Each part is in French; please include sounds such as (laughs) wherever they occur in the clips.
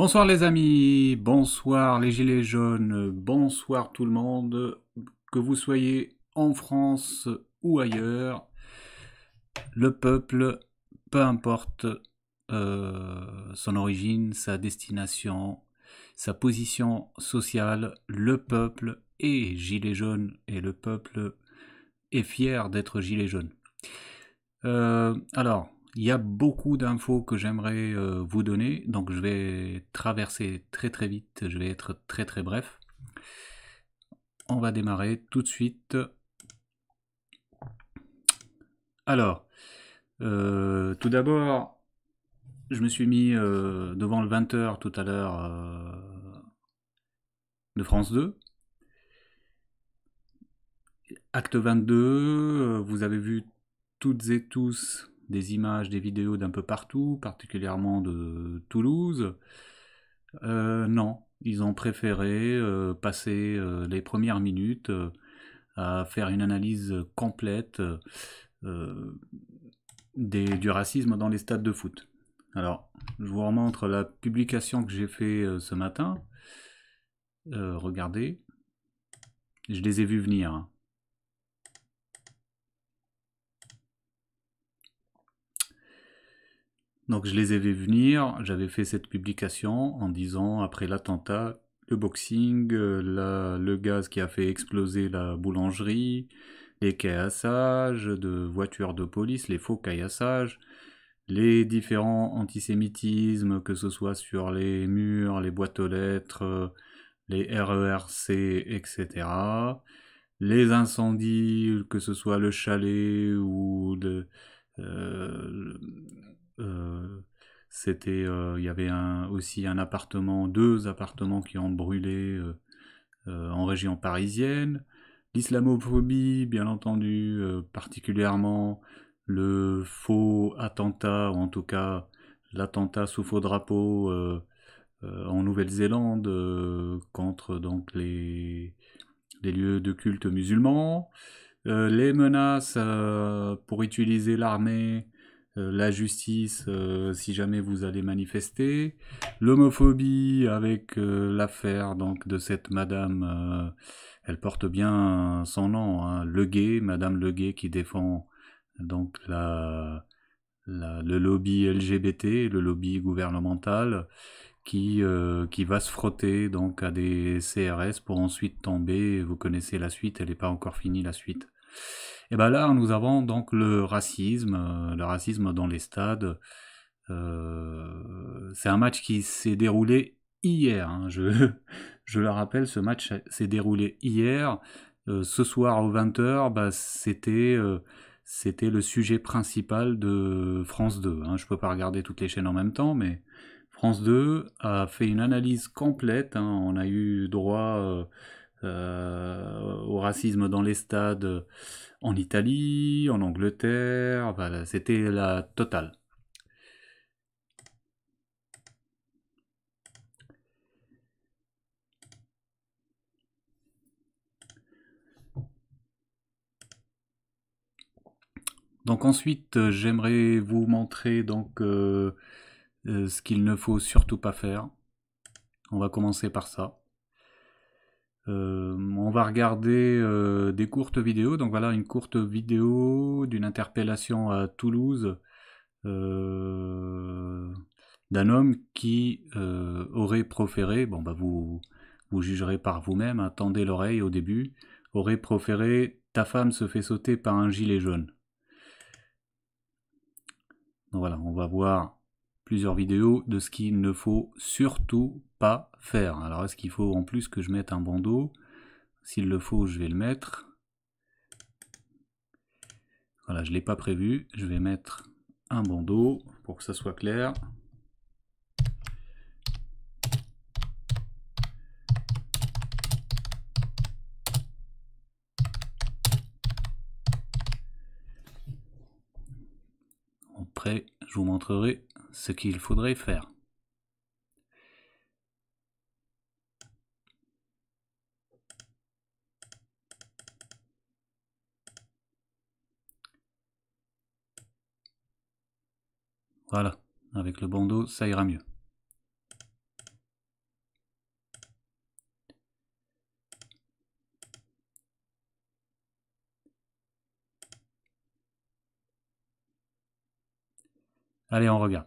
Bonsoir les amis, bonsoir les gilets jaunes, bonsoir tout le monde, que vous soyez en France ou ailleurs, le peuple, peu importe euh, son origine, sa destination, sa position sociale, le peuple est gilet jaune et le peuple est fier d'être gilet jaune. Euh, alors, il y a beaucoup d'infos que j'aimerais euh, vous donner, donc je vais traverser très très vite, je vais être très très bref. On va démarrer tout de suite. Alors, euh, tout d'abord, je me suis mis euh, devant le 20h tout à l'heure de France 2. Acte 22, vous avez vu toutes et tous des images, des vidéos d'un peu partout, particulièrement de Toulouse. Euh, non, ils ont préféré euh, passer euh, les premières minutes à faire une analyse complète du racisme dans les stades de foot. Alors, je vous remontre la publication que j'ai fait ce matin. regardez, je les ai vus venir. Hein. Donc je les ai avais venir, j'avais fait cette publication en disant après l'attentat, le boxing, euh, le gaz qui a fait exploser la boulangerie, les caillassages de voitures de police, les faux caillassages, les différents antisémitismes, que ce soit sur les murs, les boîtes aux lettres, les RERC, etc. Les incendies, que ce soit le chalet ou de, euh, c'était, euh, il y avait aussi un appartement, deux appartements qui ont brûlé euh, en région parisienne. L'islamophobie, bien entendu, particulièrement le faux attentat, ou en tout cas l'attentat sous faux drapeau en Nouvelle-Zélande contre donc les, les, lieux de culte musulmans, les menaces pour utiliser l'armée euh, la justice euh, si jamais vous allez manifester, l'homophobie avec euh, l'affaire donc de cette madame, elle porte bien son nom, hein, Le madame Le Leguet qui défend donc le lobby LGBT, le lobby gouvernemental, qui, qui va se frotter donc à des CRS pour ensuite tomber. Vous connaissez la suite, elle n'est pas encore finie la suite. Et bien là, nous avons donc le racisme, euh, le racisme dans les stades. Euh, c'est un match qui s'est déroulé hier. Hein. Je, (laughs) je, le rappelle, ce match s'est déroulé hier. Euh, ce soir aux 20h, bah, c'était, c'était le sujet principal de France 2. Hein. Je ne peux pas regarder toutes les chaînes en même temps, mais France 2 a fait une analyse complète. Hein. On a eu droit au racisme dans les stades en Italie, en Angleterre, c'était la totale. Donc ensuite, euh, j'aimerais vous montrer donc euh, euh, ce qu'il ne faut surtout pas faire. On va commencer par ça. Euh, on va regarder euh, des courtes vidéos. Donc voilà, une courte vidéo d'une interpellation à Toulouse euh, d'un homme qui aurait proféré, bon bah vous, vous jugerez par vous-même, attendez hein, l'oreille au début, aurait proféré ta femme se fait sauter par un gilet jaune. Donc voilà, on va voir plusieurs vidéos de ce qu'il ne faut surtout pas faire. Alors est-ce qu'il faut en plus que je mette un bandeau S'il le faut, je vais le mettre. Voilà, je ne l'ai pas prévu. Je vais mettre un bandeau pour que ça soit clair. Après, je vous montrerai ce qu'il faudrait faire. Voilà, avec le bandeau, ça ira mieux. Allez, on regarde.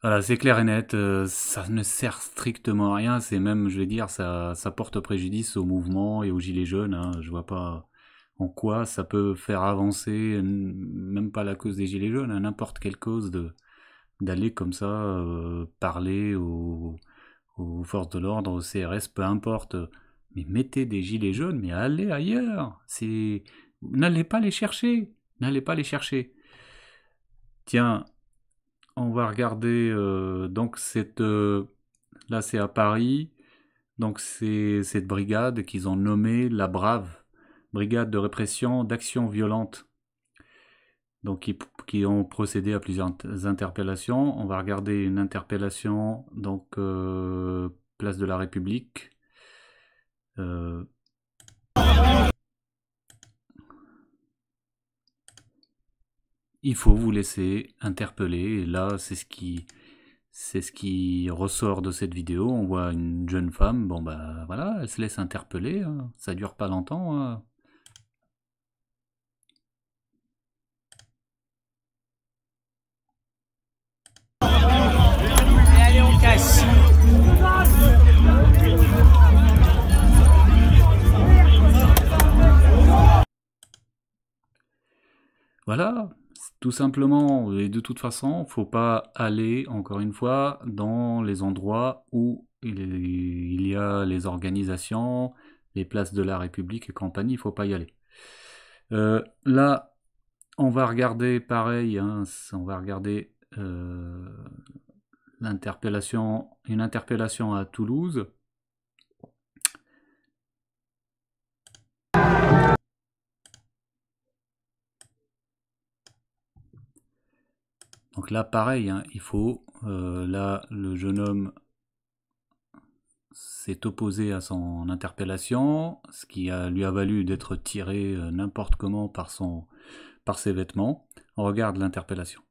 Voilà, c'est clair et net, euh, ça ne sert strictement à rien, c'est même, je vais dire, ça, ça, porte préjudice au mouvement et aux gilets jaunes, hein. je vois pas en quoi ça peut faire avancer, même pas la cause des gilets jaunes, hein. n'importe quelle cause d'aller comme ça euh, parler aux, aux forces de l'ordre, au CRS, peu importe. Mais mettez des gilets jaunes, mais allez ailleurs. C'est n'allez pas les chercher, n'allez pas les chercher. Tiens, on va regarder euh, donc cette euh, là c'est à Paris. Donc c'est cette brigade qu'ils ont nommée la Brave, brigade de répression d'action violente, Donc qui, ont procédé à plusieurs interpellations. On va regarder une interpellation donc euh, place de la République euh. Il faut vous laisser interpeller. Et là, c'est ce qui, c'est ce qui ressort de cette vidéo. On voit une jeune femme. Bon bah voilà, elle se laisse interpeller. Hein. Ça dure pas longtemps. Hein. Allez, on casse. Voilà, tout simplement. Et de toute façon, faut pas aller, encore une fois, dans les endroits où il y a les organisations, les places de la République et compagnie, il faut pas y aller. Euh, là, on va regarder pareil, hein, on va regarder euh, une interpellation à Toulouse Donc là, pareil, hein, il faut, euh, là, le jeune homme s'est opposé à son interpellation, ce qui lui a valu d'être tiré euh, n'importe comment par, son, par ses vêtements. On regarde l'interpellation.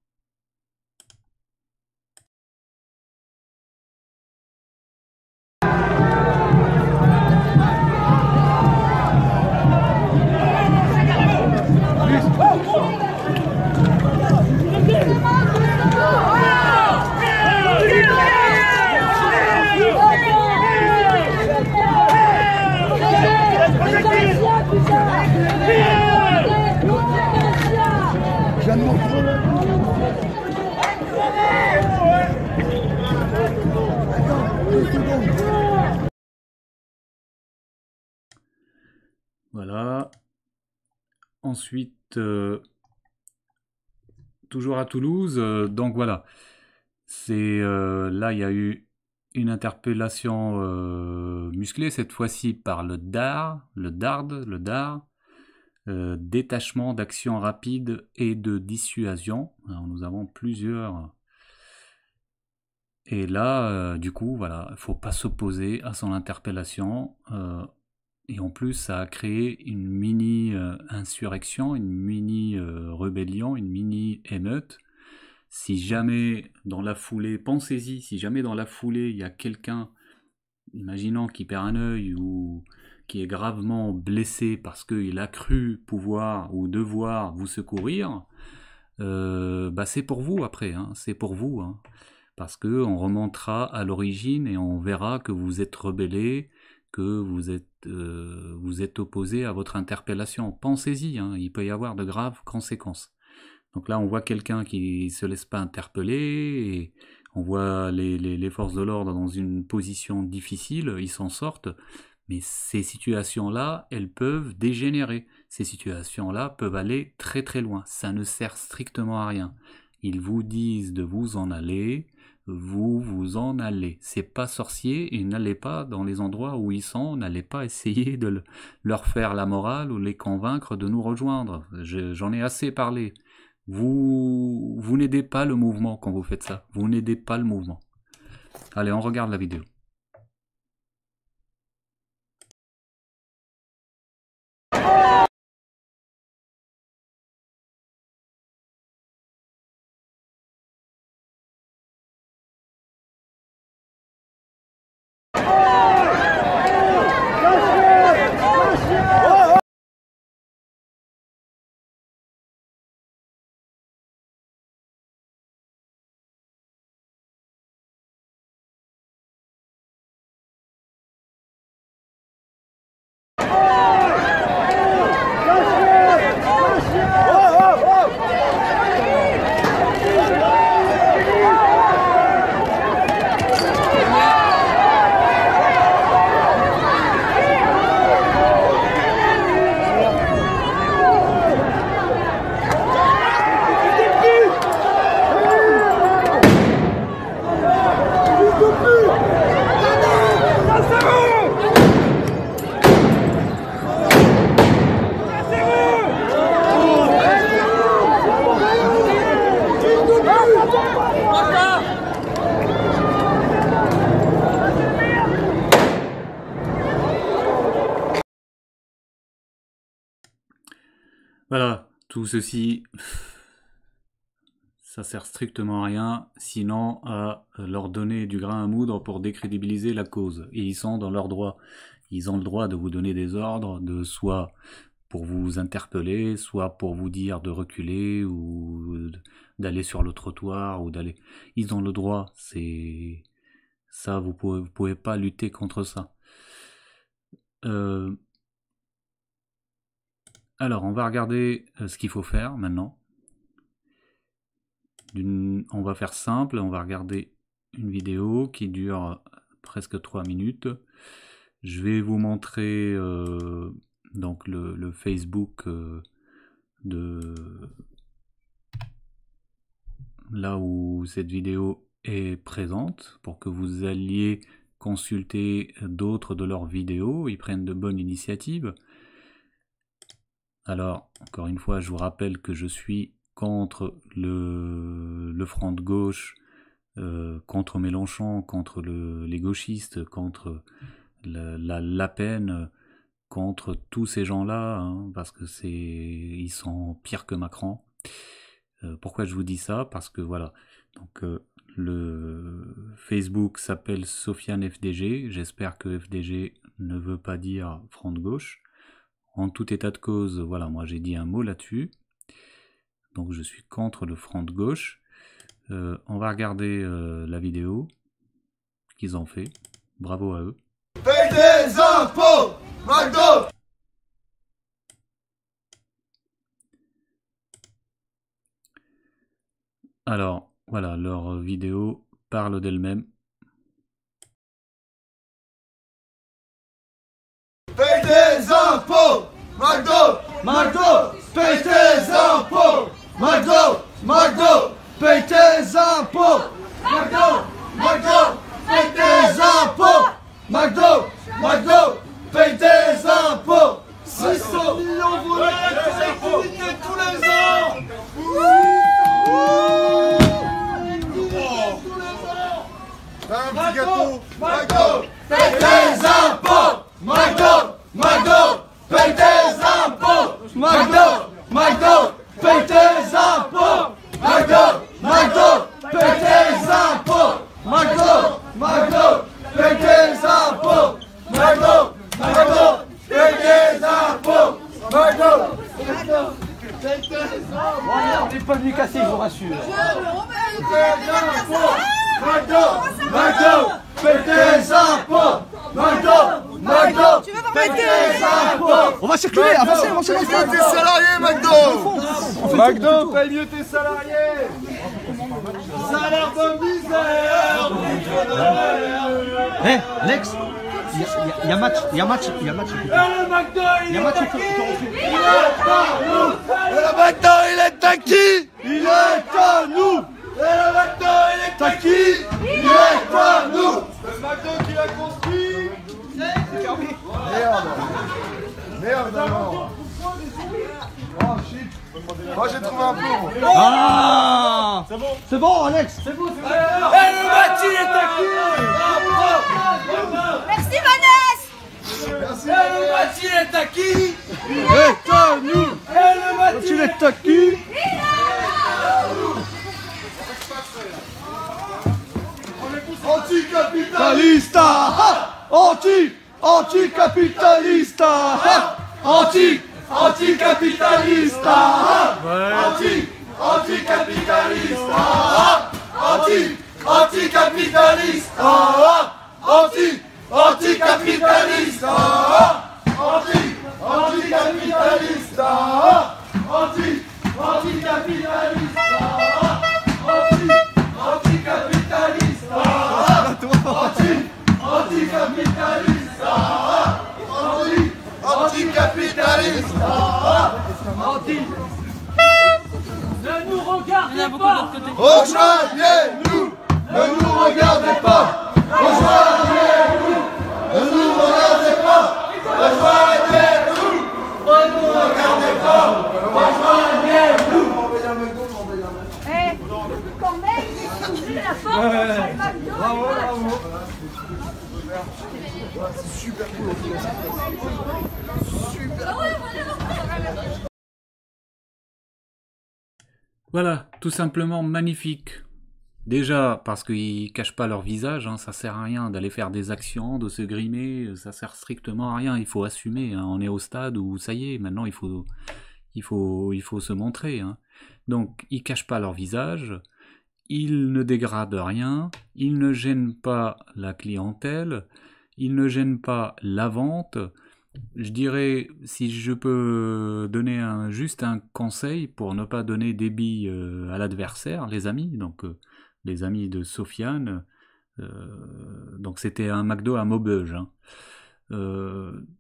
Ensuite, euh, toujours à Toulouse. Euh, donc voilà. C'est euh, là, il y a eu une interpellation musclée, cette fois-ci par le DAR, le DARD, le DAR, détachement d'action rapide et de dissuasion. nous avons plusieurs. Et là, du coup, voilà, il faut pas s'opposer à son interpellation. Et en plus, ça a créé une mini-insurrection, euh, une mini-rébellion, euh, une mini-émeute. Si jamais dans la foulée, pensez-y, si jamais dans la foulée, il y a quelqu'un, imaginant qui perd un œil ou qui est gravement blessé parce qu'il a cru pouvoir ou devoir vous secourir, euh, bah c'est pour vous après, hein, c'est pour vous. Hein, parce qu'on remontera à l'origine et on verra que vous êtes rebellé, que euh, vous êtes, opposé à votre interpellation. Pensez-y, hein, il peut y avoir de graves conséquences. Donc là, on voit quelqu'un qui ne se laisse pas interpeller, et on voit les forces de l'ordre dans une position difficile, ils s'en sortent, mais ces situations-là, elles peuvent dégénérer. Ces situations-là peuvent aller très très loin. Ça ne sert strictement à rien. Ils vous disent de vous en aller, vous vous en allez. C'est pas sorcier et n'allez pas dans les endroits où ils sont, n'allez pas essayer de leur faire la morale ou les convaincre de nous rejoindre. J'en ai assez parlé. Vous, vous n'aidez pas le mouvement quand vous faites ça. Vous n'aidez pas le mouvement. Allez, on regarde la vidéo. ceci, (laughs) ça sert strictement à rien, sinon à euh, leur donner du grain à moudre pour décrédibiliser la cause. Et ils sont dans leur droit. Ils ont le droit de vous donner des ordres, de soit pour vous interpeller, soit pour vous dire de reculer ou d'aller sur le trottoir ou d'aller. Ils ont le droit. C'est ça, vous pouvez, pouvez pas lutter contre ça. Euh, alors, on va regarder euh, ce qu'il faut faire maintenant. On va faire simple, on va regarder une vidéo qui dure euh, presque 3 minutes. Je vais vous montrer euh, donc le, Facebook de là où cette vidéo est présente pour que vous alliez consulter d'autres de leurs vidéos. Ils prennent de bonnes initiatives. Alors, encore une fois, je vous rappelle que je suis contre le, front de gauche, euh, contre Mélenchon, contre les gauchistes, contre la, peine, contre tous ces gens-là, hein, parce que c'est ils sont pires que Macron. Euh, pourquoi je vous dis ça Parce que voilà, donc euh, le Facebook s'appelle Sofiane FDG. J'espère que FDG ne veut pas dire front de gauche. En tout état de cause, voilà, moi j'ai dit un mot là-dessus. Donc je suis contre le front de gauche. Euh, on va regarder euh, la vidéo qu'ils ont fait. Bravo à eux. Alors, voilà, leur vidéo parle d'elle-même. Marteau, paye tes impôts Marteau, Marteau, paye tes impôts Marteau, Marteau, paye tes impôts Marteau, Marteau, paye tes impôts 600 millions volés à tous les ans Un petit gâteau Marteau, paye tes impôts Marteau, Marteau, paye tes impôts McDo, McDo, paye tes impôts. McDo, McDo, paye tes impôts. McDo, tes impôts. McDo, McDo, paye tes On n'est pas venu casser, je vous rassure. McDo, McDo, faites un McDo, McDo, péter un On va circuler, avancez, avancez. tes salariés, McDo. McDo, paye mieux tes salariés. Salaire de misère. Eh, Lex. Il y, a match, il y a match, il y a match. Il est à Le il est Il est à nous. Et le McDo électrique Il est, il est pas nous Le McDo qui l'a construit C'est fermé Merde Merde alors Oh shit Moi oh, j'ai trouvé un plomb ah. ah C'est bon C'est bon Alex C'est bon, c'est bon Et le match il est acquis Merci Vanessa Et le match il est acquis Il est à nous Et le match il est acquis Il est anticapitaliste Anti anticapitaliste Anti Anticapitalista Anti Anticapitalista Anti Anticapitalista Anti Anticapitalista Anti Anticapitalista Anti Capitalisme, ah, Anti Ne nous regardez pas Rejoignez-nous Ne nous regardez pas Rejoignez-nous Ne nous regardez pas Rejoignez-nous Ne nous regardez pas Rejoignez-nous Eh Quand même, la Bravo, bravo C'est super cool Voilà, tout simplement magnifique. Déjà parce qu'ils cachent pas leur visage, hein, ça sert à rien d'aller faire des actions, de se grimer, ça sert strictement à rien. Il faut assumer. Hein. On est au stade où ça y est, maintenant il faut, il faut, il faut se montrer. Hein. Donc ils cachent pas leur visage, ils ne dégradent rien, ils ne gênent pas la clientèle, ils ne gênent pas la vente je dirais, si je peux donner juste un conseil pour ne pas donner des billes euh, à l'adversaire, les amis, donc euh, les amis de Sofiane, euh, donc c'était un McDo à Maubeuge. Hein.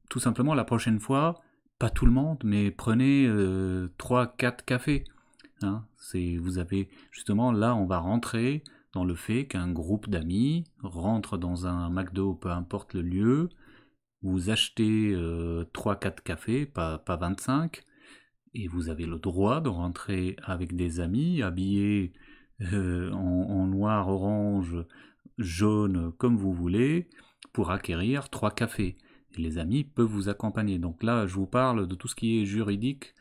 tout simplement, la prochaine fois, pas tout le monde, mais prenez 3-4 cafés. Hein. C'est, vous avez justement là, on va rentrer dans le fait qu'un groupe d'amis rentre dans un McDo, peu importe le lieu, vous achetez 3-4 euh, cafés, pas, 25, et vous avez le droit de rentrer avec des amis habillés euh, en, noir, orange, jaune, comme vous voulez, pour acquérir 3 cafés. les amis peuvent vous accompagner. Donc là, je vous parle de tout ce qui est juridique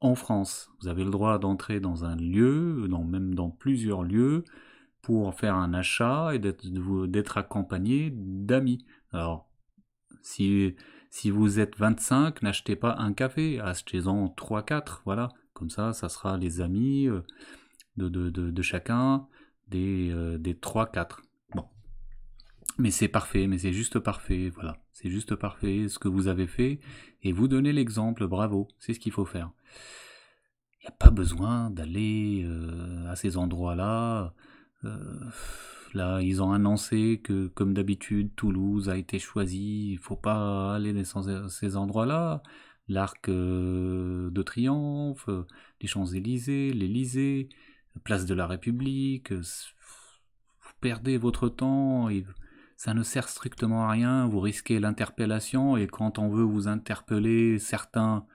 en France. Vous avez le droit d'entrer dans un lieu, même dans plusieurs lieux, pour faire un achat et d'être accompagné d'amis. Alors, si, si vous êtes 25, n'achetez pas un café, achetez-en 3-4, voilà. Comme ça, ça sera les amis euh, de, chacun, des, euh, des 3-4. Bon. Mais c'est parfait, mais c'est juste parfait, voilà. C'est juste parfait ce que vous avez fait, et vous donnez l'exemple, bravo, c'est ce qu'il faut faire. Il n'y a pas besoin d'aller euh, à ces endroits-là. Là, ils ont annoncé que, comme d'habitude, Toulouse a été choisie. Il faut pas aller dans ces endroits-là. L'Arc euh, de Triomphe, euh, les Champs-Élysées, l'Élysée, Place de la République. Euh, vous perdez votre temps. ça ne sert strictement à rien. Vous risquez l'interpellation. Et quand on veut vous interpeller, certains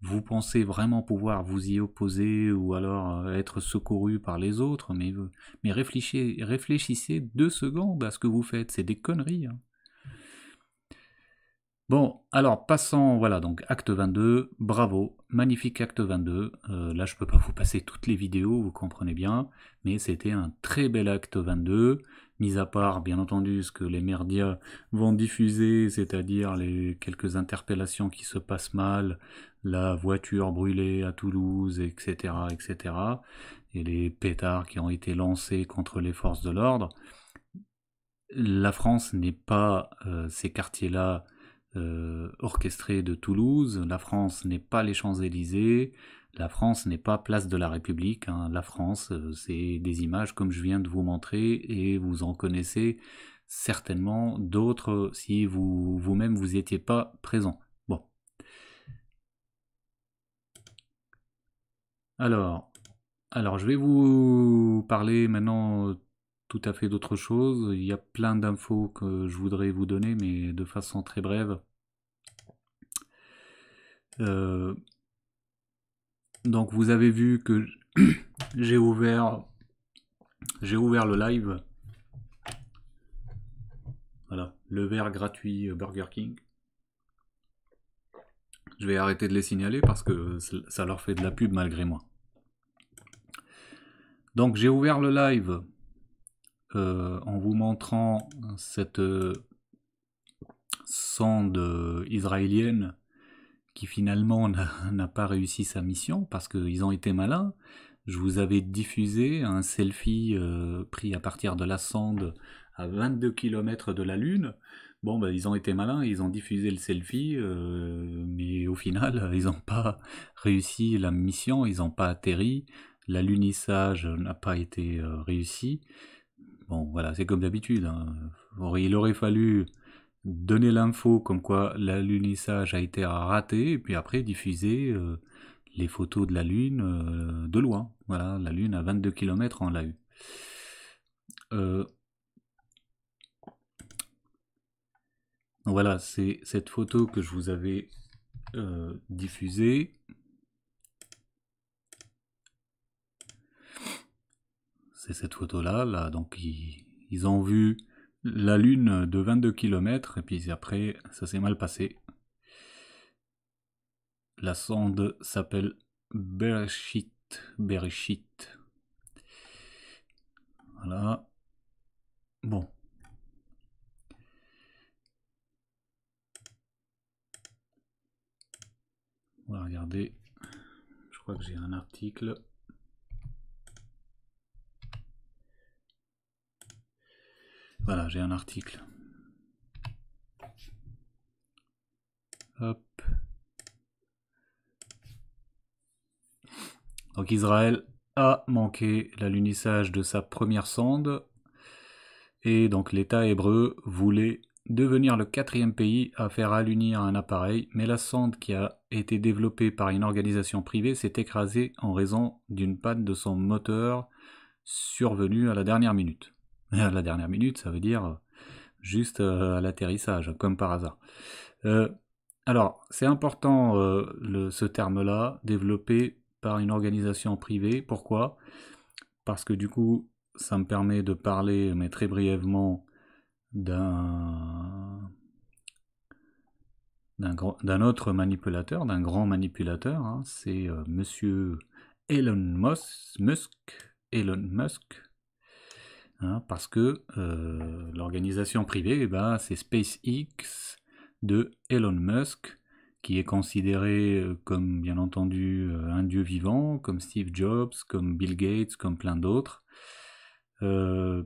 vous pensez vraiment pouvoir vous y opposer ou alors euh, être secouru par les autres, mais, euh, mais réfléchissez, réfléchissez deux secondes à ce que vous faites, c'est des conneries. Hein. Bon, alors passons, voilà, donc acte 22, bravo, magnifique acte 22. Euh, là, je peux pas vous passer toutes les vidéos, vous comprenez bien, mais c'était un très bel acte 22 mis à part bien entendu ce que les merdias vont diffuser, c'est-à-dire les quelques interpellations qui se passent mal, la voiture brûlée à Toulouse, etc., etc., et les pétards qui ont été lancés contre les forces de l'ordre. La France n'est pas euh, ces quartiers-là euh, orchestrés de Toulouse, la France n'est pas les Champs-Élysées, la France n'est pas place de la République. Hein. La France, euh, c'est des images comme je viens de vous montrer et vous en connaissez certainement d'autres si vous vous-même vous n'étiez pas présent. Bon. Alors, alors je vais vous parler maintenant tout à fait d'autre chose. Il y a plein d'infos que je voudrais vous donner, mais de façon très brève. Euh, donc vous avez vu que (clears throat) j'ai ouvert j'ai ouvert le live. Voilà, le verre gratuit euh, Burger King. Je vais arrêter de les signaler parce que ça leur fait de la pub malgré moi. Donc j'ai ouvert le live euh, en vous montrant cette euh, sonde israélienne qui finalement n'a pas réussi sa mission parce qu'ils ont été malins. Je vous avais diffusé un selfie euh, pris à partir de la sonde à 22 km de la Lune. Bon, ben, ils ont été malins, ils ont diffusé le selfie, euh, mais au final, (laughs) ils n'ont pas réussi la mission, ils n'ont pas atterri, l'alunissage n'a pas été euh, réussi. Bon, voilà, c'est comme d'habitude. Hein. Il aurait fallu donner l'info comme quoi l'alunissage a été raté, et puis après diffuser euh, les photos de la Lune euh, de loin. Voilà, la Lune à 22 km, on l'a eu. Euh... Voilà, c'est cette photo que je vous avais euh, diffusée. C'est cette photo-là, là, donc ils, ils ont vu la lune de 22 km, et puis après, ça s'est mal passé. La sonde s'appelle Bereshit. Bereshit. Voilà. Bon. On va regarder. Je crois que j'ai un article. Voilà, j'ai un article. Donc Israël a manqué l'alunissage de sa première sonde. Et donc l'État hébreu voulait devenir le quatrième pays à faire allunir un appareil, mais la sonde qui a été développée par une organisation privée s'est écrasée en raison d'une panne de son moteur survenue à la dernière minute. (laughs) la dernière minute, ça veut dire euh, juste euh, à l'atterrissage, comme par hasard. Euh, alors, c'est important ce terme-là, développé par une organisation privée. Pourquoi Parce que du coup, ça me permet de parler, mais très brièvement, d'un d'un autre manipulateur, d'un grand manipulateur, hein. c'est Monsieur Musk, Elon Musk, Hein, parce que euh, l'organisation privée, eh ben, c'est SpaceX de Elon Musk, qui est considéré euh, comme bien entendu euh, un dieu vivant, comme Steve Jobs, comme Bill Gates, comme plein d'autres, euh,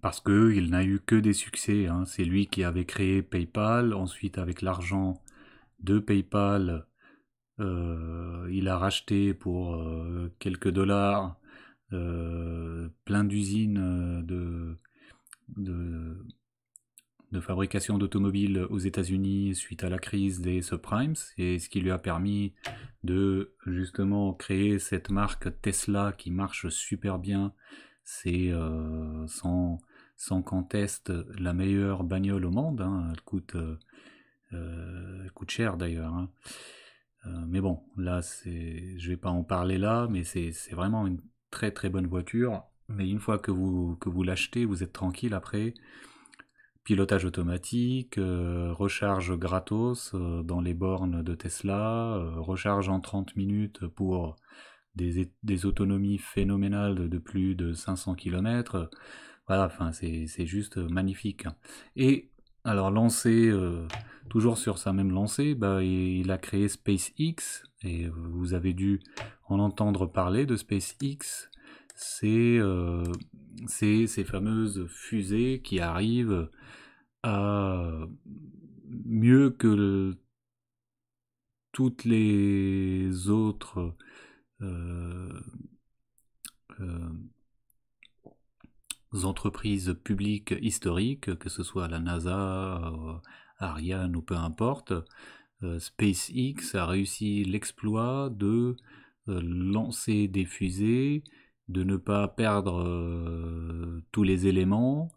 parce qu'il n'a eu que des succès. Hein. C'est lui qui avait créé PayPal, ensuite avec l'argent de PayPal, il a racheté pour quelques dollars euh, plein d'usines euh, de, de, fabrication d'automobiles aux États-Unis suite à la crise des subprimes, et ce qui lui a permis de justement créer cette marque Tesla qui marche super bien. C'est euh, sans, sans, conteste la meilleure bagnole au monde. Hein. Elle, coûte, coûte cher d'ailleurs. Hein. mais bon, là, je vais pas en parler là, mais c'est vraiment une très très bonne voiture, mais une fois que vous, que vous l'achetez, vous êtes tranquille après. Pilotage automatique, euh, recharge gratos euh, dans les bornes de Tesla, euh, recharge en 30 minutes pour des, autonomies phénoménales de plus de 500 km. Voilà, enfin, c'est juste magnifique. Et alors, lancé, toujours sur sa même lancée, bah, il a créé SpaceX, et vous avez dû en entendre parler de SpaceX, c'est euh, ces fameuses fusées qui arrivent à mieux que toutes les autres euh, euh, entreprises publiques historiques, que ce soit la NASA, Ariane ou peu importe, euh, SpaceX a réussi l'exploit de euh, lancer des fusées, de ne pas perdre euh, tous les éléments,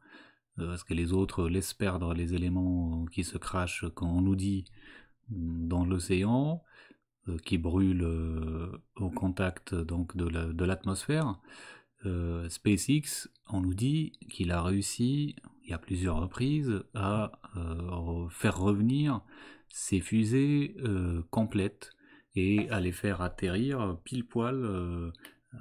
parce que les autres laissent perdre les éléments qui se crachent quand on nous dit mm, dans l'océan, qui brûle au contact donc de l'atmosphère. SpaceX, on nous dit qu'il a réussi à plusieurs reprises à euh, faire revenir ces fusées euh, complètes et à les faire atterrir pile poil euh,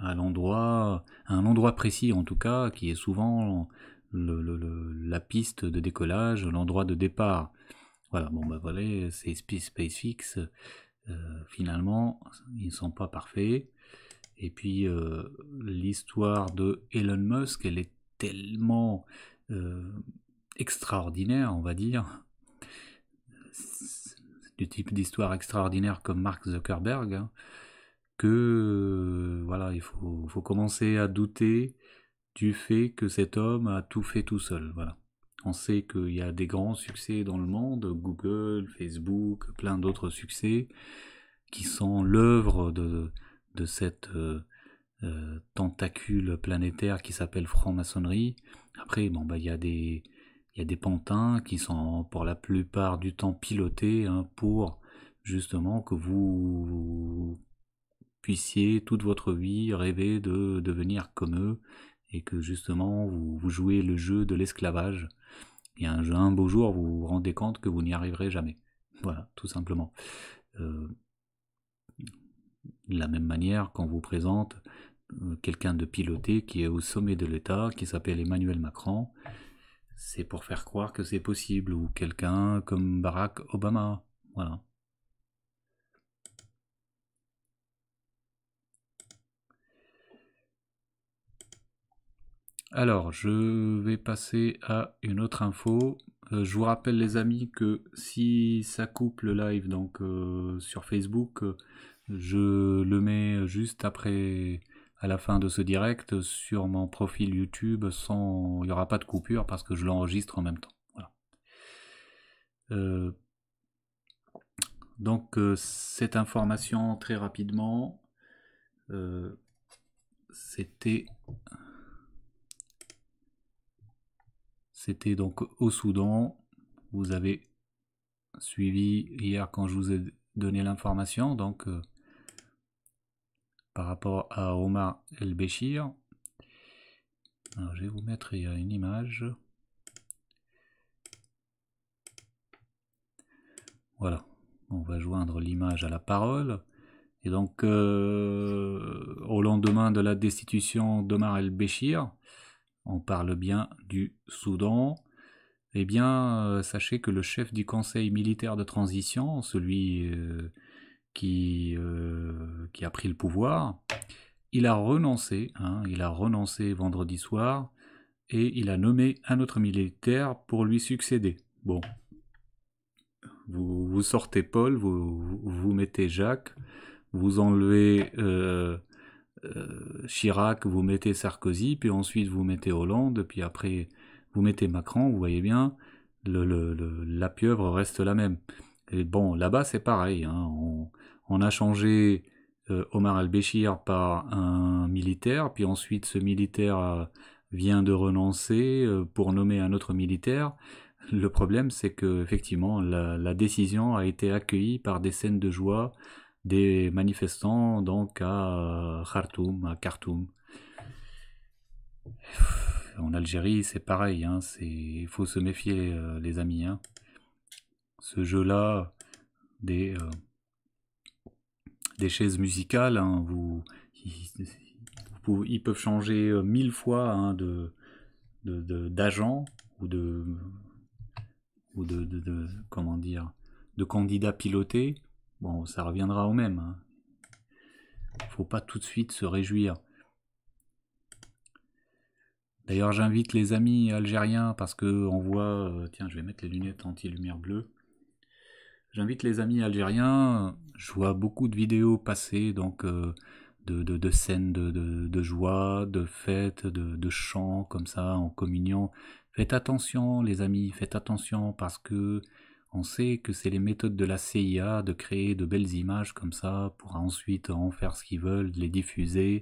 à l'endroit, un endroit précis en tout cas, qui est souvent la piste de décollage, l'endroit de départ. Voilà, bon ben voilà, ces SpaceX, finalement, ils ne sont pas parfaits. Et puis l'histoire de Elon Musk, elle est tellement euh, extraordinaire, on va dire, du type d'histoire extraordinaire comme Mark Zuckerberg, hein, que euh, voilà, il faut, commencer à douter du fait que cet homme a tout fait tout seul. Voilà. On sait qu'il y a des grands succès dans le monde, Google, Facebook, plein d'autres succès, qui sont l'œuvre de, de cette euh, tentacule planétaire qui s'appelle franc-maçonnerie. Après, bon, bah, il y a des, il y a des pantins qui sont pour la plupart du temps pilotés hein, pour justement que vous puissiez toute votre vie rêver de devenir comme eux et que justement vous, vous jouez le jeu de l'esclavage. Et un, un, beau jour, vous vous rendez compte que vous n'y arriverez jamais. Voilà, tout simplement. Euh, de la même manière, qu'on vous présente quelqu'un de piloté qui est au sommet de l'État, qui s'appelle Emmanuel Macron. C'est pour faire croire que c'est possible, ou quelqu'un comme Barack Obama. Voilà. Alors, je vais passer à une autre info. Euh, je vous rappelle les amis que si ça coupe le live donc euh, sur Facebook, euh, je le mets juste après la fin de ce direct sur mon profil YouTube sans il n'y aura pas de coupure parce que je l'enregistre en même temps. Voilà. Euh, donc euh, cette information très rapidement, euh, c'était c'était donc au Soudan. Vous avez suivi hier quand je vous ai donné l'information, donc par rapport à Omar El-Béchir. je vais vous mettre une image. Voilà, on va joindre l'image à la parole. Et donc, euh, au lendemain de la destitution d'Omar el-Béchir, on parle bien du Soudan. Eh bien, euh, sachez que le chef du conseil militaire de transition, celui euh, qui, euh, qui a pris le pouvoir, il a renoncé, hein, il a renoncé vendredi soir, et il a nommé un autre militaire pour lui succéder. Bon, vous, vous sortez Paul, vous, vous, mettez Jacques, vous enlevez euh, euh, Chirac, vous mettez Sarkozy, puis ensuite vous mettez Hollande, puis après vous mettez Macron, vous voyez bien, le, le, la pieuvre reste la même. Et bon, là-bas c'est pareil, hein, on, on a changé euh, Omar al-Béchir par un militaire, puis ensuite ce militaire euh, vient de renoncer euh, pour nommer un autre militaire. Le problème, c'est que effectivement, la, décision a été accueillie par des scènes de joie des manifestants donc à Khartoum, à Khartoum. En Algérie, c'est pareil, hein, il faut se méfier, les, amis. Hein. Ce jeu-là, des, des chaises musicales. Hein, vous, ils, peuvent changer euh, mille fois hein, de d'agent ou de ou de, comment dire de candidats piloté. Bon, ça reviendra au même. Hein. Faut pas tout de suite se réjouir. D'ailleurs, j'invite les amis algériens parce que on voit. Euh, tiens, je vais mettre les lunettes anti-lumière bleue. J'invite les amis algériens. Je vois beaucoup de vidéos passer, donc euh, de, scènes de, de, joie, de fêtes, de, chants comme ça en communion. Faites attention, les amis, faites attention parce que on sait que c'est les méthodes de la CIA de créer de belles images comme ça pour ensuite en faire ce qu'ils veulent, les diffuser,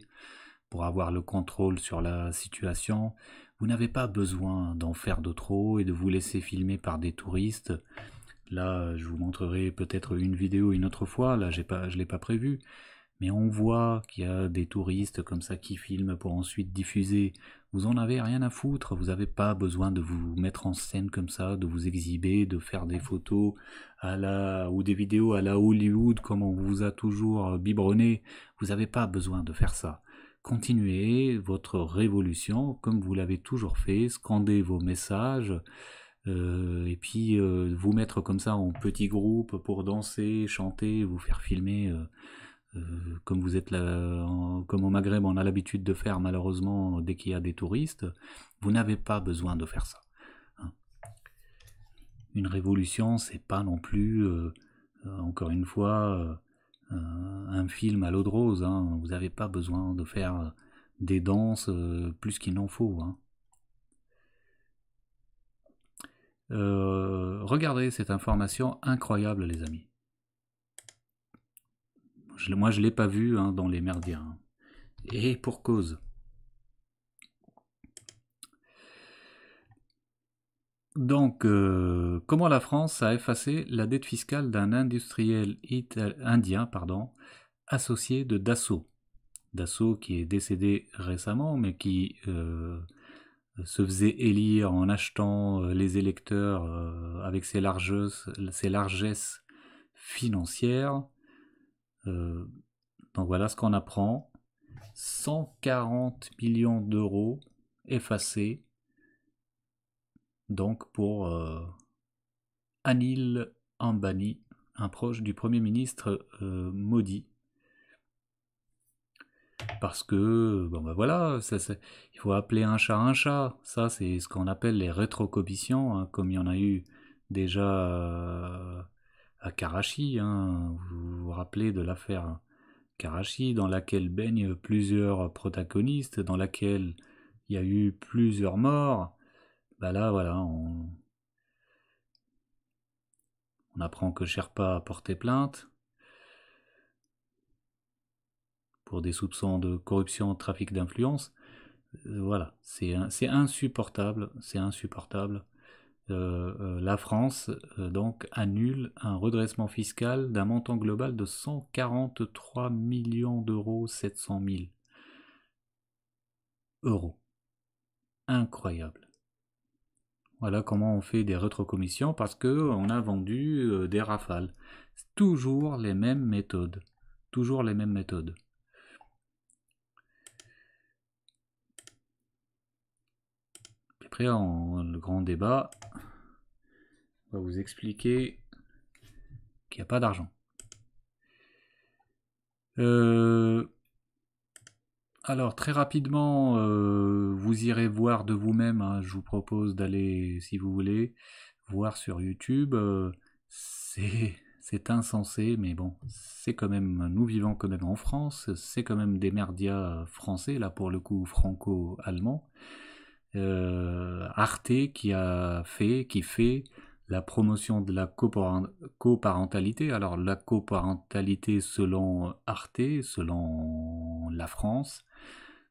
pour avoir le contrôle sur la situation. Vous n'avez pas besoin d'en faire de trop et de vous laisser filmer par des touristes. Là, je vous montrerai peut-être une vidéo une autre fois, là je ne l'ai pas prévu. Mais on voit qu'il y a des touristes comme ça qui filment pour ensuite diffuser. Vous en avez rien à foutre, vous n'avez pas besoin de vous mettre en scène comme ça, de vous exhiber, de faire des photos à la ou des vidéos à la Hollywood comme on vous a toujours biberonné. Vous n'avez pas besoin de faire ça continuez votre révolution comme vous l'avez toujours fait, scandez vos messages, euh, et puis euh, vous mettre comme ça en petits groupes pour danser, chanter, vous faire filmer euh, comme vous êtes là, comme au Maghreb on a l'habitude de faire malheureusement dès qu'il y a des touristes, vous n'avez pas besoin de faire ça. Hein. Une révolution, c'est pas non plus encore une fois un film à l'eau de rose. Hein. Vous n'avez pas besoin de faire des danses plus qu'il n'en faut. Hein. Euh, regardez cette information incroyable, les amis. moi, je ne l'ai pas vu hein, dans les merdiens. Et pour cause. Donc, euh, comment la France a effacé la dette fiscale d'un industriel indien pardon, associé de Dassault Dassault qui est décédé récemment, mais qui euh, se faisait élire en achetant euh, les électeurs euh, avec ses largesses, largesses financières. Euh, donc voilà ce qu'on apprend. 140 millions d'euros effacés. Donc pour Anil Ambani, un proche du Premier ministre maudit parce que, bon ben voilà, il faut appeler un chat un chat. Ça, c'est ce qu'on appelle les rétrocobitions, hein, comme il y en a eu déjà euh, à Karachi. Hein. Vous vous rappelez de l'affaire Karachi, dans laquelle baignent plusieurs protagonistes, dans laquelle il y a eu plusieurs morts. Ben là, voilà, on, on apprend que Sherpa a porté plainte. pour des soupçons de corruption, trafic d'influence. Euh, voilà, c'est insupportable, c'est insupportable. Euh, euh, la France donc annule un redressement fiscal d'un montant global de 143 millions d'euros 700 000 euros. Incroyable. Voilà comment on fait des rétrocommissions parce que on a vendu des rafales. Toujours les mêmes méthodes. Toujours les mêmes méthodes. en, le grand débat va vous expliquer qu'il n'y a pas d'argent. Euh, alors très rapidement, euh, vous irez voir de vous-même. Hein, je vous propose d'aller, si vous voulez, voir sur YouTube. Euh, c'est insensé, mais bon, c'est quand même, nous vivons quand même en France, c'est quand même des merdias français, là pour le coup franco-allemand euh, Arte qui a fait, qui fait la promotion de la coparentalité. Alors la coparentalité selon Arte, selon la France,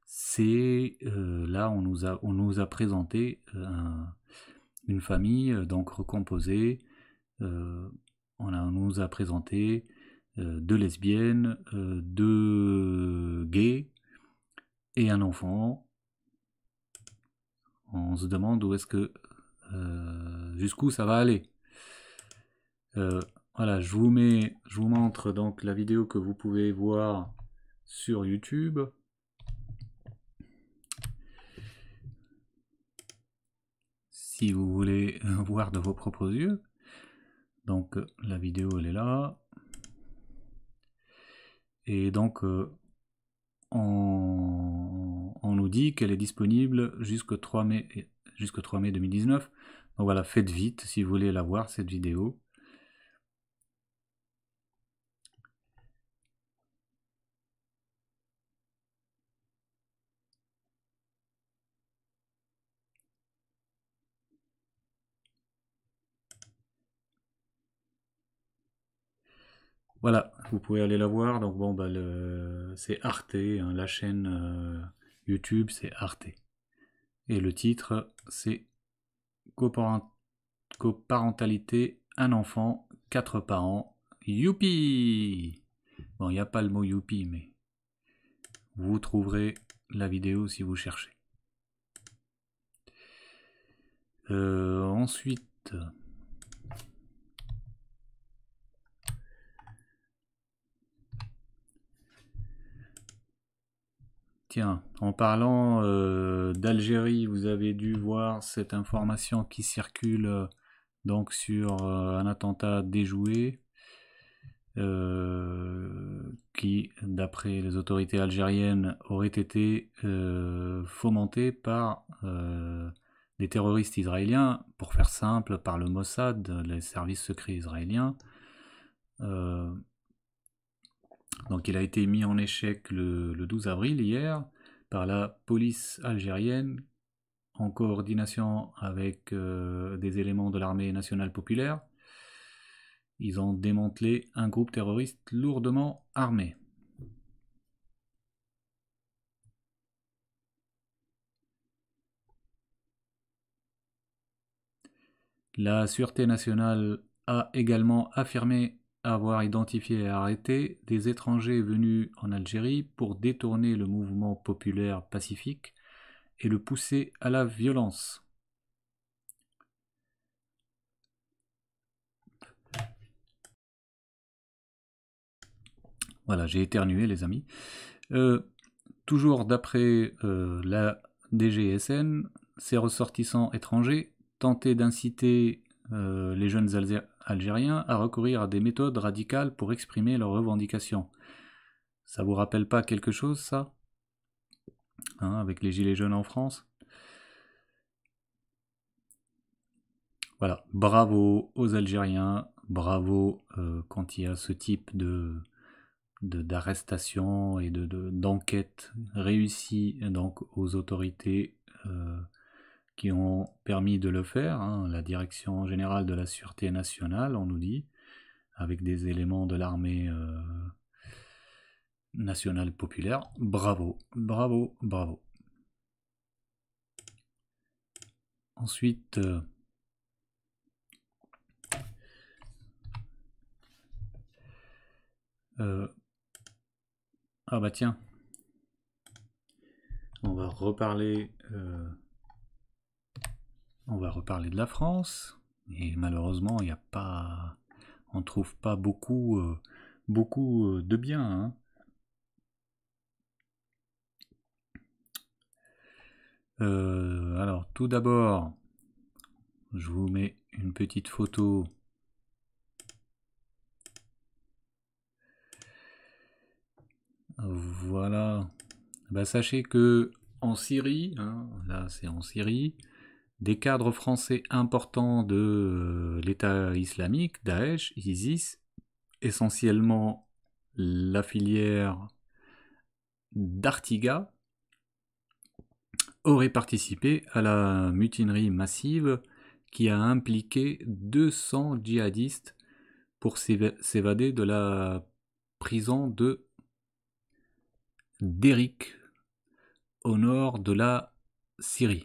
c'est euh, là on nous a on nous a présenté euh, une famille euh, donc recomposée. on, nous a présenté deux lesbiennes, deux gays et un enfant on se demande où est-ce que euh, jusqu'où ça va aller. Euh, voilà, je vous mets, je vous montre donc la vidéo que vous pouvez voir sur YouTube. Si vous voulez (laughs) voir de vos propres yeux. Donc la vidéo elle est là. Et donc euh, on nous dit qu'elle est disponible jusqu'au 3 mai, jusqu'au 3 mai 2019. Donc voilà, faites vite si vous voulez la voir, cette vidéo. Voilà, vous pouvez aller la voir. Donc bon, bah, c'est Arte, hein, la chaîne euh, YouTube, c'est Arte. Et le titre, c'est Coparentalité, un enfant, quatre parents, youpi Bon, il n'y a pas le mot youpi, mais vous trouverez la vidéo si vous cherchez. Euh, ensuite, Tiens, en parlant euh, d'Algérie, vous avez dû voir cette information qui circule euh, donc sur euh, un attentat déjoué qui, d'après les autorités algériennes, aurait été fomenté par des terroristes israéliens, pour faire simple, par le Mossad, les services secrets israéliens. Donc il a été mis en échec le, 12 avril hier par la police algérienne en coordination avec euh, des éléments de l'armée nationale populaire. Ils ont démantelé un groupe terroriste lourdement armé. La Sûreté nationale a également affirmé avoir identifié et arrêté des étrangers venus en Algérie pour détourner le mouvement populaire pacifique et le pousser à la violence. Voilà, j'ai éternué les amis. Euh, toujours d'après euh, la DGSN, ces ressortissants étrangers tentaient d'inciter euh, les jeunes algériens à recourir à des méthodes radicales pour exprimer leurs revendications. Ça vous rappelle pas quelque chose, ça hein, Avec les Gilets jaunes en France Voilà, bravo aux Algériens, bravo euh, quand il y a ce type de d'arrestation et de d'enquête réussie donc aux autorités euh, ont permis de le faire, hein. la Direction générale de la Sûreté nationale, on nous dit, avec des éléments de l'armée euh, nationale populaire. Bravo, bravo, bravo. Ensuite, euh, euh, ah bah tiens, on va reparler on va reparler de la France. Et malheureusement, il n'y a pas. On trouve pas beaucoup, euh, beaucoup euh, de bien. Hein. Euh, alors, tout d'abord, je vous mets une petite photo. Voilà. Bah, sachez que en Syrie, hein, là c'est en Syrie, des cadres français importants de euh, l'État islamique, Daesh, ISIS, essentiellement la filière d'Artiga, auraient participé à la mutinerie massive qui a impliqué 200 djihadistes pour s'évader de la prison de Derik au nord de la Syrie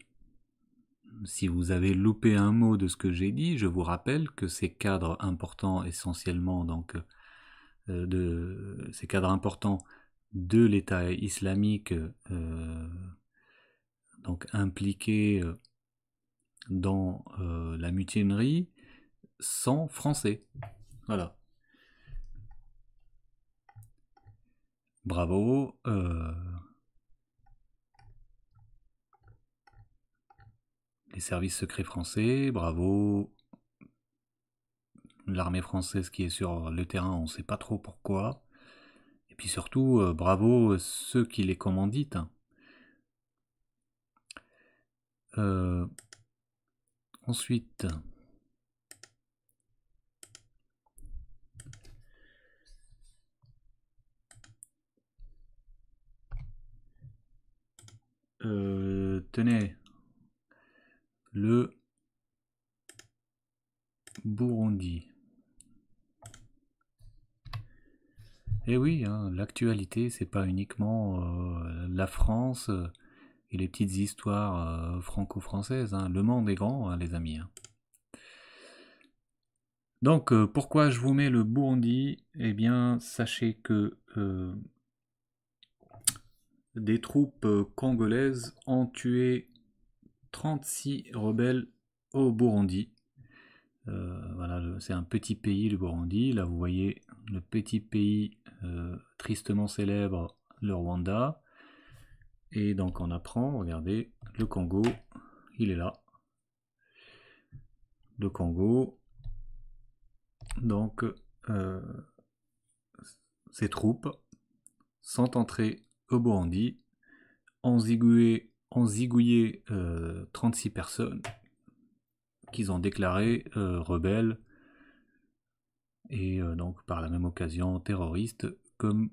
si vous avez loupé un mot de ce que j'ai dit, je vous rappelle que ces cadres importants essentiellement donc euh, de ces cadres importants de l'État islamique euh, donc impliqués euh, dans la mutinerie sont français. Voilà. Bravo. les services secrets français, bravo. L'armée française qui est sur le terrain, on ne sait pas trop pourquoi. Et puis surtout, euh, bravo ceux qui les commanditent. Euh, ensuite, euh, tenez, le Burundi. Et eh oui, hein, l'actualité, c'est pas uniquement euh, la France euh, et les petites histoires euh, franco-françaises. Hein. Le monde est grand, hein, les amis. Donc, pourquoi je vous mets le Burundi Eh bien, sachez que des troupes congolaises ont tué 36 rebelles au Burundi. Euh, voilà, c'est un petit pays, le Burundi. Là, vous voyez le petit pays euh, tristement célèbre, le Rwanda. Et donc, on apprend, regardez, le Congo, il est là. Le Congo. Donc, euh, ses troupes sont entrées au Burundi. zigoué ont zigouillé 36 euh, personnes qu'ils ont déclarées euh, rebelles et euh, donc par la même occasion terroristes comme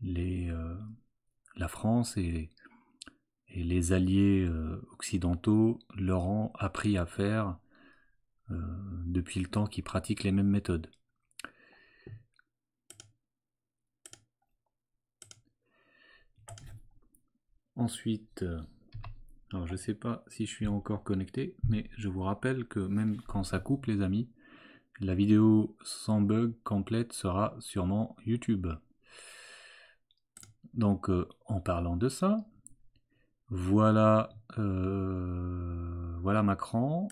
les, la France et, les alliés occidentaux leur ont appris à faire depuis le temps qu'ils pratiquent les mêmes méthodes. Ensuite, euh, alors je ne sais pas si je suis encore connecté, mais je vous rappelle que même quand ça coupe les amis, la vidéo sans bug complète sera sûrement YouTube. Donc euh, en parlant de ça, voilà, euh, voilà Macron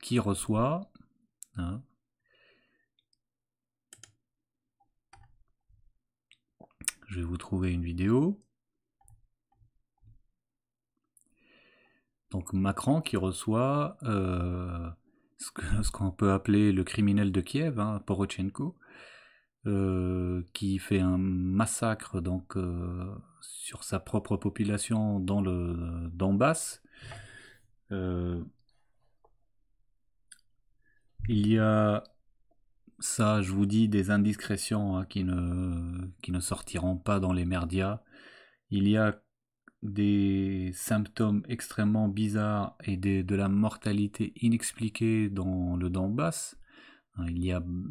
qui reçoit hein, Je vais vous trouver une vidéo. Donc Macron qui reçoit euh, ce qu'on peut appeler le criminel de Kiev, hein, Porochenko, euh, qui fait un massacre donc, euh, sur sa propre population dans le Donbass. il y a ça, je vous dis des indiscrétions hein, qui, ne, sortiront pas dans les merdias. Il y a des symptômes extrêmement bizarres et de la mortalité inexpliquée dans le Donbass. Hein, il y a mm,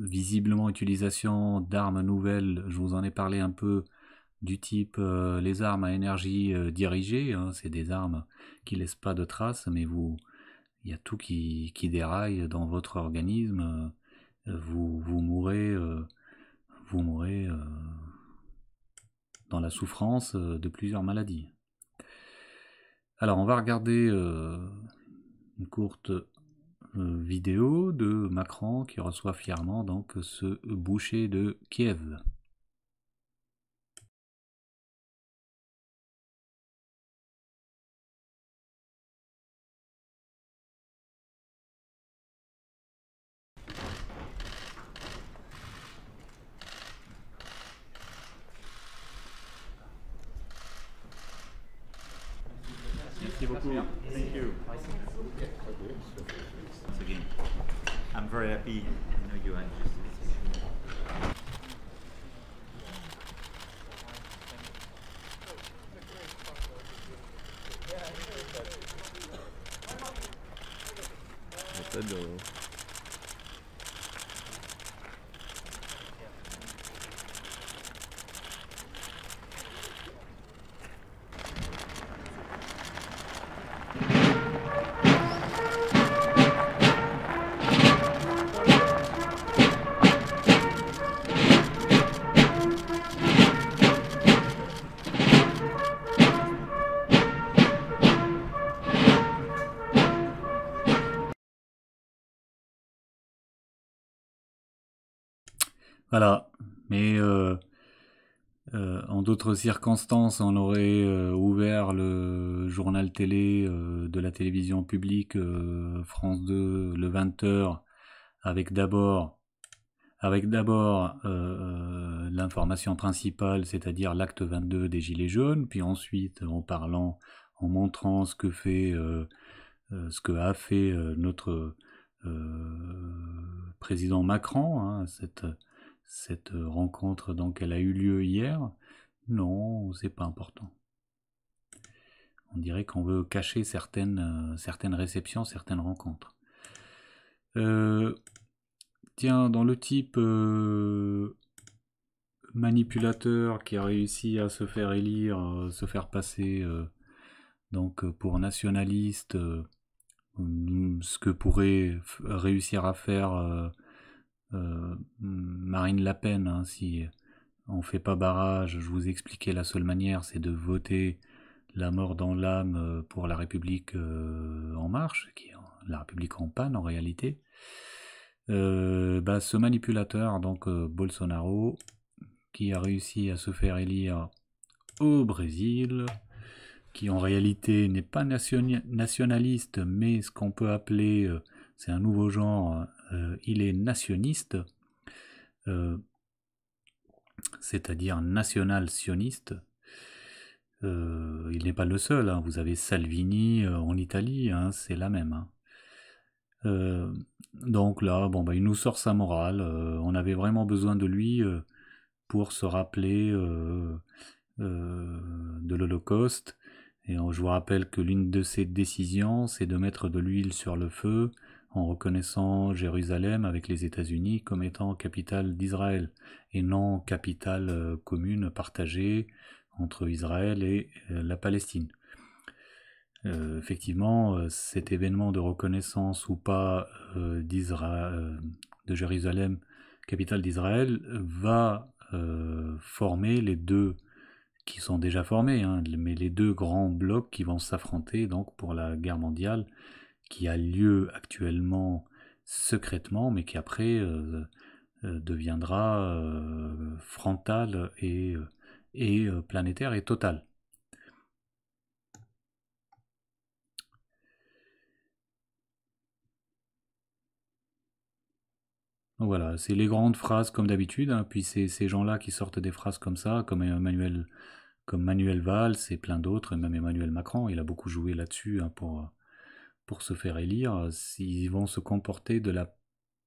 visiblement utilisation d'armes nouvelles, je vous en ai parlé un peu, du type euh, les armes à énergie euh, dirigée, hein. c'est des armes qui ne laissent pas de traces, mais vous, il y a tout qui déraille dans votre organisme. Euh, vous, mourrez, euh, vous mourrez euh, dans la souffrance euh, de plusieurs maladies. Alors on va regarder une courte vidéo de Macron qui reçoit fièrement donc ce boucher de Kiev. Yeah. Thank you. Once again, I'm very happy. I know you are interested. Voilà. Mais euh, euh, en d'autres circonstances, on aurait euh, ouvert le journal télé de la télévision publique France 2 le 20h avec d'abord avec d'abord l'information principale, c'est-à-dire l'acte 22 des Gilets jaunes, puis ensuite en parlant, en montrant ce que fait, ce que a fait notre président Macron, hein, cette cette euh, rencontre donc elle a eu lieu hier Non, c'est pas important. On dirait qu'on veut cacher certaines, euh, certaines réceptions, certaines rencontres. Euh, tiens, dans le type manipulateur qui a réussi à se faire élire, se faire passer donc pour nationaliste, ce que pourrait réussir à faire euh, Marine Le Pen, hein, si on fait pas barrage, je vous expliquais la seule manière, c'est de voter la mort dans l'âme euh, pour la République euh, en marche, qui la République en panne en réalité. bah, ce manipulateur, donc Bolsonaro, qui a réussi à se faire élire au Brésil, qui en réalité n'est pas nationaliste, mais ce qu'on peut appeler, c'est un nouveau genre, euh, il est nationaliste, euh, c'est-à-dire national-sioniste. Euh, il n'est pas le seul, hein. vous avez Salvini en Italie, hein, c'est la même. Hein. donc là, bon, bah, il nous sort sa morale, on avait vraiment besoin de lui pour se rappeler de l'Holocauste. Et je vous rappelle que l'une de ses décisions, c'est de mettre de l'huile sur le feu en reconnaissant Jérusalem avec les États-Unis comme étant capitale d'Israël et non capitale euh, commune partagée entre Israël et euh, la Palestine. Euh, effectivement, cet événement de reconnaissance ou pas de Jérusalem, capitale d'Israël, va former les deux qui sont déjà formés, hein, mais les deux grands blocs qui vont s'affronter donc pour la guerre mondiale qui a lieu actuellement secrètement, mais qui après euh, euh, deviendra euh, frontal et, et planétaire et total. voilà, c'est les grandes phrases comme d'habitude, hein, puis c'est ces gens-là qui sortent des phrases comme ça, comme Emmanuel, comme Manuel Valls et plein d'autres, même Emmanuel Macron, il a beaucoup joué là-dessus hein, pour se faire élire, s'ils vont se comporter de la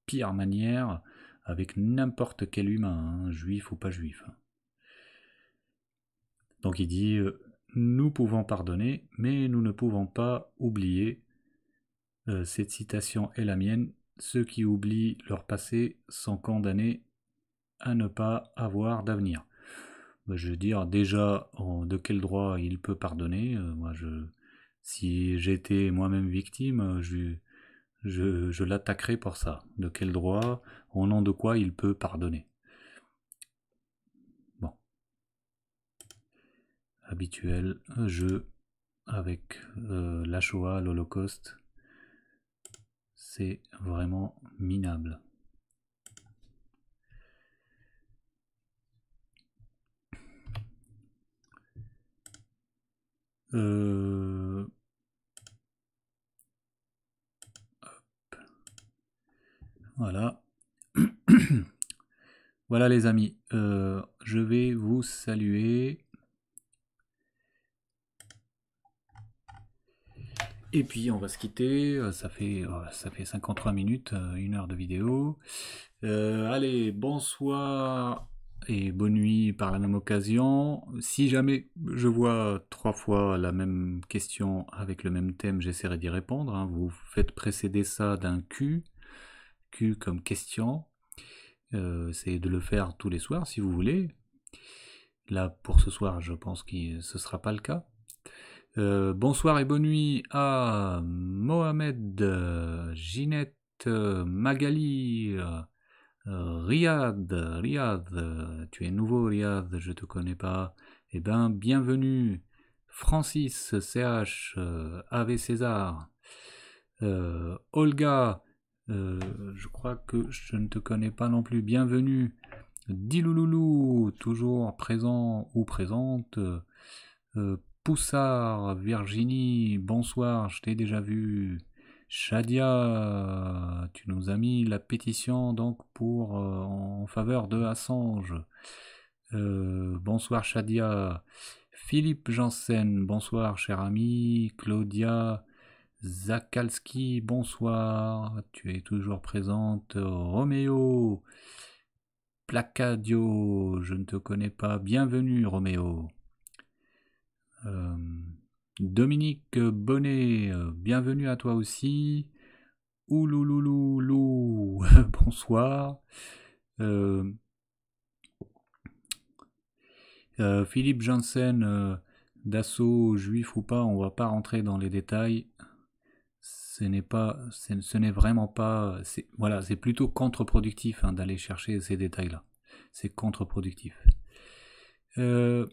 pire manière avec n'importe quel humain, hein, juif ou pas juif. Donc il dit, euh, nous pouvons pardonner, mais nous ne pouvons pas oublier. Euh, cette citation est la mienne. Ceux qui oublient leur passé sont condamnés à ne pas avoir d'avenir. Bah, je veux dire, déjà, de quel droit il peut pardonner euh, Moi, je si j'étais moi-même victime, je, je, l'attaquerais pour ça. De quel droit Au nom de quoi il peut pardonner Bon. Habituel, jeu avec euh, la Shoah, l'Holocauste. C'est vraiment minable. Euh, Voilà. (clears throat) voilà les amis. Euh, je vais vous saluer. Et puis on va se quitter, euh, ça fait, euh, ça fait 53 minutes, une heure de vidéo. allez, bonsoir et bonne nuit par la même occasion. Si jamais je vois trois fois la même question avec le même thème, j'essaierai d'y répondre. Hein. Vous faites précéder ça d'un cul. Q comme question. Euh, c'est de le faire tous les soirs si vous voulez. Là, pour ce soir, je pense que ce ne sera pas le cas. Euh, bonsoir et bonne nuit à Mohamed, Ginette, Magali, euh, Riyad. Riyad, tu es nouveau Riyad, je ne te connais pas. Eh bien, bienvenue. Francis, CH, AV César, Olga, euh, je crois que je ne te connais pas non plus. Bienvenue. Dilouloulou, toujours présent ou présente. Euh, Poussard, Virginie, bonsoir, je t'ai déjà vu. Shadia, tu nous as mis la pétition donc pour euh, en faveur de Assange. bonsoir Shadia. Philippe Janssen, bonsoir cher ami. Claudia, Zakalski, bonsoir. Tu es toujours présente. Roméo. Placadio, je ne te connais pas. Bienvenue, Roméo. Euh, Dominique Bonnet, bienvenue à toi aussi. Ouloulouloulou, (laughs) bonsoir. Euh, euh, Philippe Janssen, d'assaut juif ou pas, on va pas rentrer dans les détails ce n'est pas, ce n'est vraiment pas, voilà, c'est plutôt contre-productif hein, d'aller chercher ces détails-là. C'est contre-productif. Euh,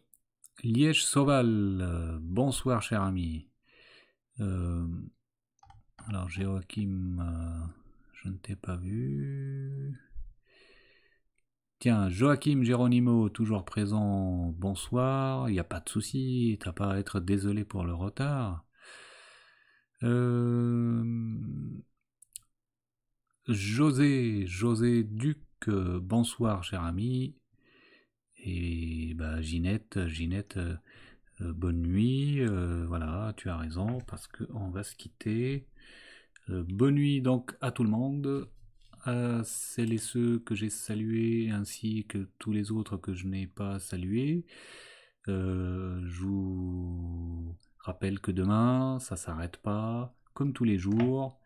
Liège Soval, bonsoir cher ami. Euh, alors Joachim, euh, je ne t'ai pas vu. Tiens, Joachim Geronimo, toujours présent, bonsoir, il n'y a pas de souci, t'as pas à être désolé pour le retard. Euh, José, José Duc, euh, bonsoir cher ami. Et bah, Ginette, Ginette, euh, bonne nuit. voilà, tu as raison, parce qu'on va se quitter. bonne nuit donc à tout le monde, à celles et ceux que j'ai salués, ainsi que tous les autres que je n'ai pas salués. je vous Rappelle que demain, ça s'arrête pas, comme tous les jours.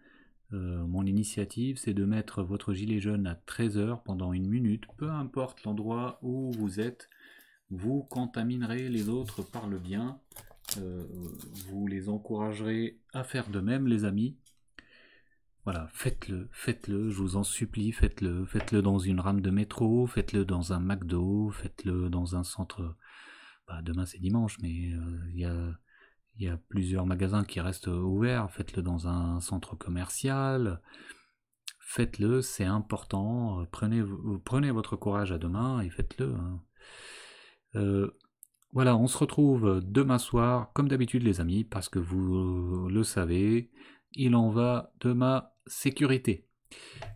Euh, mon initiative, c'est de mettre votre gilet jaune à 13h pendant une minute, peu importe l'endroit où vous êtes. Vous contaminerez les autres par le bien. Euh, vous les encouragerez à faire de même, les amis. Voilà, faites-le, faites-le, je vous en supplie, faites-le. Faites-le dans une rame de métro, faites-le dans un McDo, faites-le dans un centre. Bah, demain c'est dimanche, mais euh, il y a il y a plusieurs magasins qui restent euh, ouverts. Faites-le dans un centre commercial. Faites-le, c'est important. Prenez, prenez votre courage à demain et faites-le. Hein. Euh, voilà, on se retrouve demain soir, comme d'habitude les amis, parce que vous euh, le savez, il en va de ma sécurité.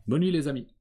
Bonne nuit les amis.